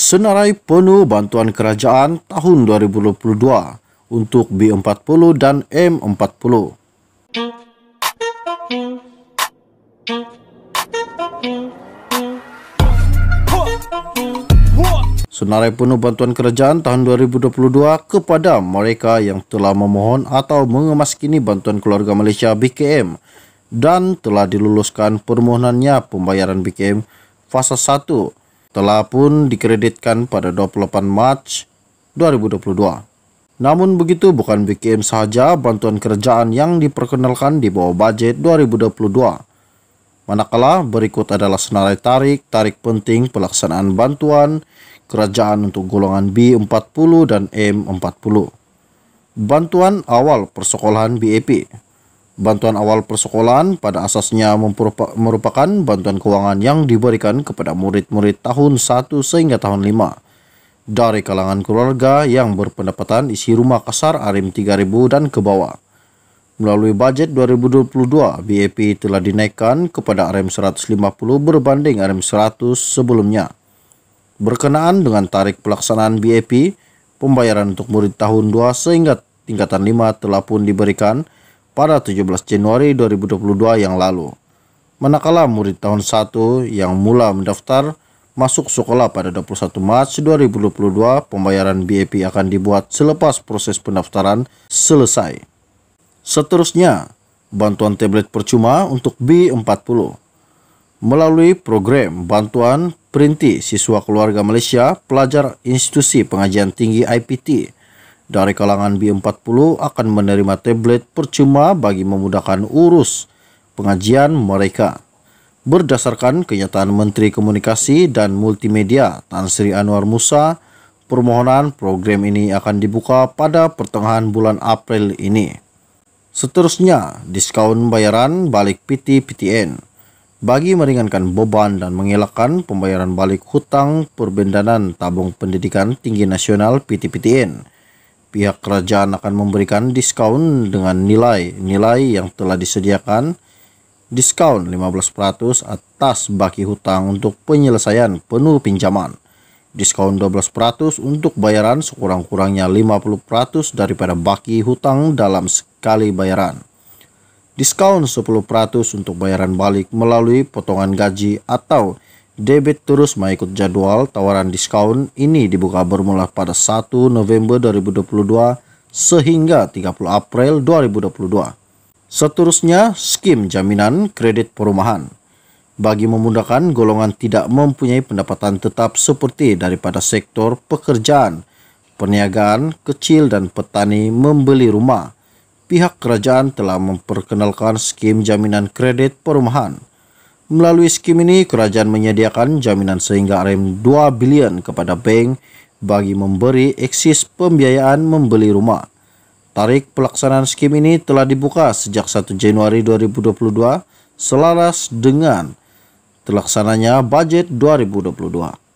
senarai penuh bantuan kerajaan tahun 2022 untuk B40 dan M40. Senarai penuh bantuan kerajaan tahun 2022 kepada mereka yang telah memohon atau mengemaskini bantuan keluarga Malaysia BKM dan telah diluluskan permohonannya pembayaran BKM fasa 1 telah pun dikreditkan pada 28 Mac 2022. Namun begitu bukan BKM saja bantuan kerjaan yang diperkenalkan di bawah budget 2022. Manakala berikut adalah senarai tarik, tarik penting pelaksanaan bantuan kerajaan untuk golongan B40 dan M40. Bantuan awal persekolahan BAP Bantuan awal persekolahan pada asasnya merupakan bantuan keuangan yang diberikan kepada murid-murid tahun 1 sehingga tahun 5 dari kalangan keluarga yang berpendapatan isi rumah kasar ARIM 3000 dan ke bawah. Melalui budget 2022, BAP e telah dinaikkan kepada RM 150 berbanding RM 100 sebelumnya. Berkenaan dengan tarik pelaksanaan BAP, e pembayaran untuk murid tahun 2 sehingga tingkatan 5 telah pun diberikan pada 17 Januari 2022 yang lalu. Manakala murid tahun 1 yang mula mendaftar masuk sekolah pada 21 Maret 2022, pembayaran BAP akan dibuat selepas proses pendaftaran selesai. Seterusnya, bantuan tablet percuma untuk B40. Melalui program bantuan Perinti Siswa Keluarga Malaysia Pelajar Institusi Pengajian Tinggi IPT dari kalangan B40 akan menerima tablet percuma bagi memudahkan urus pengajian mereka. Berdasarkan kenyataan Menteri Komunikasi dan Multimedia Tan Sri Anwar Musa, permohonan program ini akan dibuka pada pertengahan bulan April ini. Seterusnya, diskaun bayaran balik PT-PTN bagi meringankan beban dan mengelakkan pembayaran balik hutang perbendanan tabung pendidikan tinggi nasional PTPTN pihak kerajaan akan memberikan diskon dengan nilai-nilai yang telah disediakan diskon 15% atas baki hutang untuk penyelesaian penuh pinjaman diskon 12% untuk bayaran sekurang-kurangnya 50% daripada baki hutang dalam sekali bayaran diskon 10% untuk bayaran balik melalui potongan gaji atau debit terus mengikut jadwal tawaran diskon ini dibuka bermula pada 1 November 2022 sehingga 30 April 2022. Seterusnya, skim jaminan kredit perumahan. Bagi memudahkan golongan tidak mempunyai pendapatan tetap seperti daripada sektor pekerjaan, perniagaan, kecil dan petani membeli rumah pihak kerajaan telah memperkenalkan skim jaminan kredit perumahan. Melalui skim ini, kerajaan menyediakan jaminan sehingga RM 2 bilion kepada bank bagi memberi eksis pembiayaan membeli rumah. Tarik pelaksanaan skim ini telah dibuka sejak 1 Januari 2022 selaras dengan terlaksananya budget 2022.